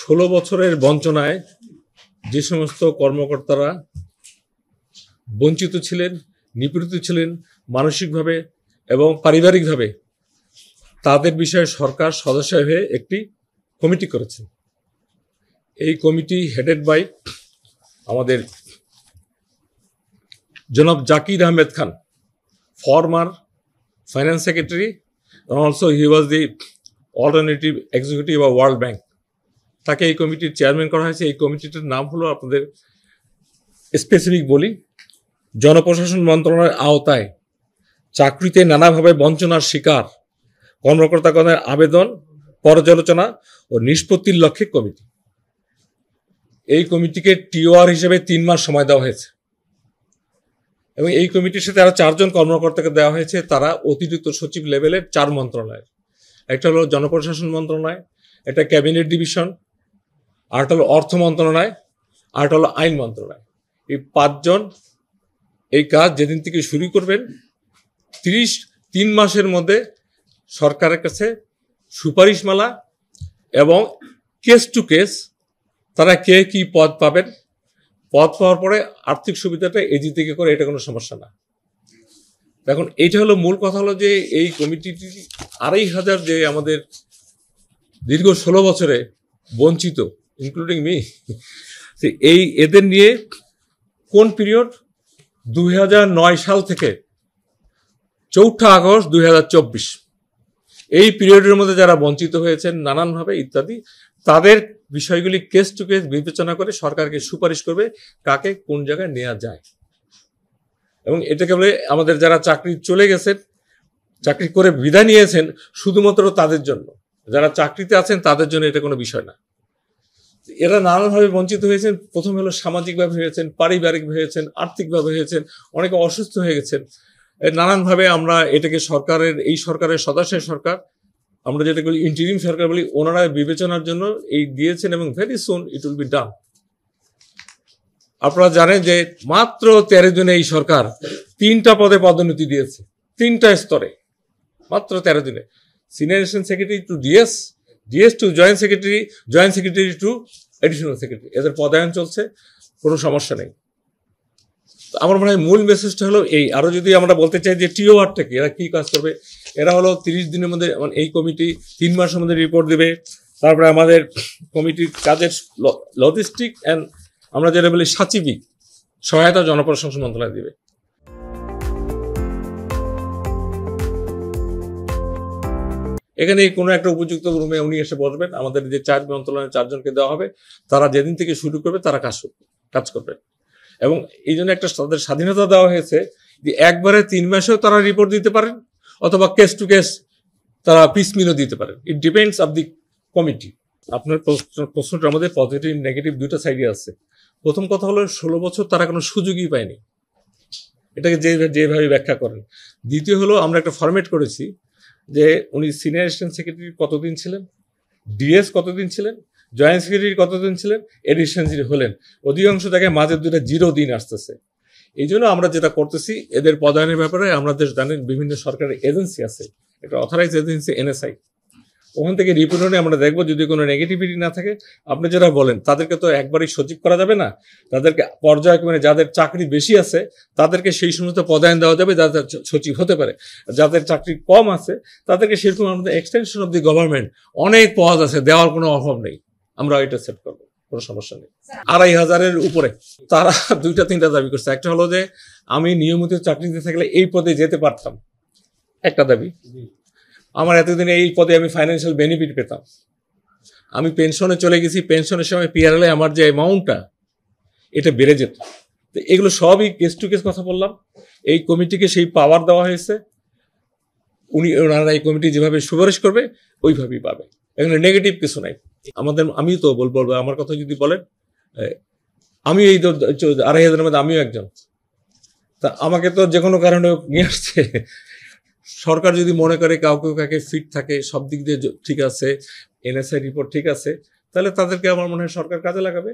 ষোলো বছরের বঞ্চনায় যে সমস্ত কর্মকর্তারা বঞ্চিত ছিলেন নিপীড়িত ছিলেন মানসিকভাবে এবং পারিবারিকভাবে তাদের বিষয়ে সরকার সদস্য হয়ে একটি কমিটি করেছে এই কমিটি হেডেড বাই আমাদের জনাব Zakir Ahmed Khan former finance secretary also he was the alternative executive of World Bank তাকে এই কমিটির চেয়ারম্যান করা হয়েছে এই কমিটিটার নাম হলো আপনাদের স্পেসিফিক বলি জনপ্রশাসন মন্ত্রণালয়ের আওতায় চাকরিতে নানাভাবে বঞ্চনার শিকার কর্মকর্তাগণের আবেদন পর্যালোচনা ও নিষ্পত্তির লক্ষ্যে কমিটি এই কমিটিকে টিওআর হিসেবে তিন মাস সময় দেওয়া হয়েছে এবং এই কমিটির সাথে আরো চারজন কর্মকর্তাকে দেওয়া হয়েছে তারা অতিরিক্ত সচিব লেভেলের চার মন্ত্রণালয়ের একটা হলো জনপ্রশাসন মন্ত্রণালয় একটা ক্যাবিনেট ডিভিশন আরেকটা হলো অর্থ মন্ত্রণালয় আরেকটা হলো আইন মন্ত্রণালয় এই পাঁচজন এই কাজ যেদিন থেকে শুরু করবেন তিরিশ তিন মাসের মধ্যে সরকারের কাছে সুপারিশমালা এবং কেস টু কেস তারা কে কি পদ পাবেন পদ পাওয়ার পরে আর্থিক সুবিধাটা এজি থেকে করে এটা কোনো সমস্যা না এখন এইটা হলো মূল কথা হলো যে এই কমিটিটি আড়াই হাজার যে আমাদের দীর্ঘ ষোলো বছরে বঞ্চিত ইনক্লুডিং মি এই এদের নিয়ে কোন পিরিয়ড দুই সাল থেকে চৌঠা আগস্ট দুই এই পিরিয়ডের মধ্যে যারা বঞ্চিত হয়েছেন নানানভাবে ইত্যাদি তাদের বিষয়গুলি কেস টু কেস বিবেচনা করে সরকারকে সুপারিশ করবে কাকে কোন জায়গায় নেওয়া যায় এবং এটাকে বলে আমাদের যারা চাকরি চলে গেছেন চাকরি করে বিদায় নিয়েছেন শুধুমাত্র তাদের জন্য যারা চাকরিতে আছেন তাদের জন্য এটা কোনো বিষয় না এরা নানানভাবে বঞ্চিত হয়েছেন প্রথম হলো সামাজিকভাবে হয়েছেন পারিবারিকভাবে হয়েছেন আর্থিকভাবে হয়েছেন অনেকে অসুস্থ হয়ে গেছেন নানানভাবে আমরা এটাকে সরকারের এই সরকারের সদস্যের সরকার আমরা যেটা বলি ইন্টিরিম সরকার বলি ওনারা বিবেচনার জন্য এই দিয়েছেন এবং very soon it will be done আপনারা জানেন যে মাত্র তেরো দিনে এই সরকার তিনটা পদে পদোন্নতি দিয়েছে তিনটা স্তরে মাত্র তেরো দিনে senior secretary to DS DS to joint secretary joint secretary to additional secretary এদের পদায়ন চলছে কোনো সমস্যা নেই তো আমার মনে হয় মূল মেসেজটা হলো এই আরও যদি আমরা বলতে চাই যে টিওআরটা কি এরা কী কাজ করবে এরা হলো তিরিশ দিনের মধ্যে মানে এই কমিটি তিন মাসের মধ্যে রিপোর্ট দেবে তারপরে আমাদের কমিটির কাজের লজিস্টিক অ্যান্ড আমরা যেটা বলি সাচিবিক সহায়তা জনপ্রশাসন মন্ত্রণালয় দেবে এখানে কোনো একটা উপযুক্ত রুমে উনি এসে বসবেন আমাদের যে চার্জ মন্ত্রণালয়ের চারজনকে দেওয়া হবে তারা যেদিন থেকে শুরু করবে তারা কাজ কাজ করবে এবং এই জন্য একটা তাদের স্বাধীনতা দেওয়া হয়েছে যে একবারে তিন মাসেও তারা রিপোর্ট দিতে পারেন অথবা কেস টু কেস তারা পিসমিলও দিতে পারেন it depends of the committee আপনার প্রশ্নটা আমাদের পজিটিভ নেগেটিভ দুটো সাইডে আছে প্রথম কথা হলো ষোলো বছর তারা কোনো সুযোগই পায়নি এটাকে যে যেভাবে ব্যাখ্যা করেন দ্বিতীয় হলো আমরা একটা ফরম্যাট করেছি যে উনি সিনিয়র অ্যাসিস্ট্যান্ট সেক্রেটারি কতদিন ছিলেন ডিএস কতদিন ছিলেন জয়েন্ট সেক্রেটারি কতদিন ছিলেন এডিশন হলেন অধিকাংশ তাকে মাঝের দুটা জিরো দিন আসতেছে এই জন্য আমরা যেটা করতেছি এদের পদায়নের ব্যাপারে আমাদের জানেন বিভিন্ন সরকারের এজেন্সি আছে একটা অথরাইজ এজেন্সি এনএসআই ওখান থেকে রিপোর্টে আমরা দেখবো যদি কোনো নেগেটিভিটি না থাকে আপনি যারা বলেন তাদেরকে তো একবারই সচিব করা যাবে না তাদেরকে পর্যায়ক্রমে যাদের চাকরি বেশি আছে তাদেরকে সেই সমস্ত পদায়ন দেওয়া যাবে যাদের সচিব হতে পারে যাদের চাকরি কম আছে তাদেরকে সেরকম আমাদের এক্সটেনশন অব দি গভর্নমেন্ট অনেক পদ আছে দেওয়ার কোনো অভাব নেই আমরা এটা সেট করবো কোনো সমস্যা নেই আড়াই হাজারের উপরে তারা দুইটা তিনটা দাবি করছে একটা হলো যে আমি নিয়মিত চাকরিতে থাকলে এই পদে যেতে পারতাম একটা দাবি আমার এতদিন এই পদে আমি ফাইন্যান্সিয়াল বেনিফিট পেতাম আমি পেনশনে চলে গেছি পেনশনের সময় পিআরএলে আমার যে অ্যামাউন্টটা এটা বেড়ে যেত তো এগুলো সবই কেস টু কেস কথা বললাম এই কমিটিকে সেই পাওয়ার দেওয়া হয়েছে উনি ওনারা এই কমিটি যেভাবে সুপারিশ করবে ওইভাবেই পাবে এখানে নেগেটিভ কিছু নাই আমাদের আমি তো বলবো আমার কথা যদি বলেন আমি এই আড়াই হাজারের মধ্যে আমিও একজন তা আমাকে তো যে কোনো কারণে নিয়ে আসছে সরকার যদি মনে করে কাউকে কাউকে ফিট থাকে সব দিক দিয়ে ঠিক আছে এনএসআই রিপোর্ট ঠিক আছে তাহলে তাদেরকে আমার মনে হয় সরকার কাজে লাগাবে